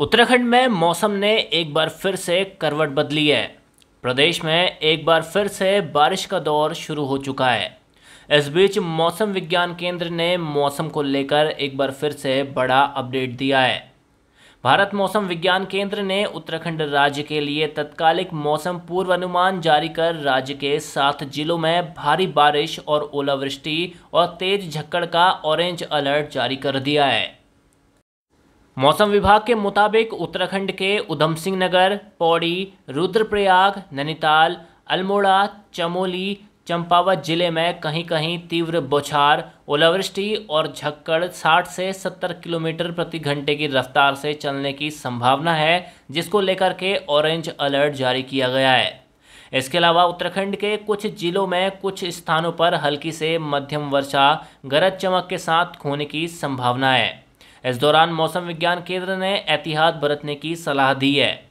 उत्तराखंड में मौसम ने एक बार फिर से करवट बदली है प्रदेश में एक बार फिर से बारिश का दौर शुरू हो चुका है इस बीच मौसम विज्ञान केंद्र ने मौसम को लेकर एक बार फिर से बड़ा अपडेट दिया है भारत मौसम विज्ञान केंद्र ने उत्तराखंड राज्य के लिए तत्कालिक मौसम पूर्वानुमान जारी कर राज्य के सात जिलों में भारी बारिश और ओलावृष्टि और तेज झक्कड़ का ऑरेंज अलर्ट जारी कर दिया है मौसम विभाग के मुताबिक उत्तराखंड के उधम सिंह नगर पौड़ी रुद्रप्रयाग नैनीताल अल्मोड़ा चमोली चंपावत जिले में कहीं कहीं तीव्र बौछार ओलावृष्टि और झक्कड़ 60 से 70 किलोमीटर प्रति घंटे की रफ्तार से चलने की संभावना है जिसको लेकर के ऑरेंज अलर्ट जारी किया गया है इसके अलावा उत्तराखंड के कुछ जिलों में कुछ स्थानों पर हल्की से मध्यम वर्षा गरज चमक के साथ होने की संभावना है इस दौरान मौसम विज्ञान केंद्र ने एहतियात बरतने की सलाह दी है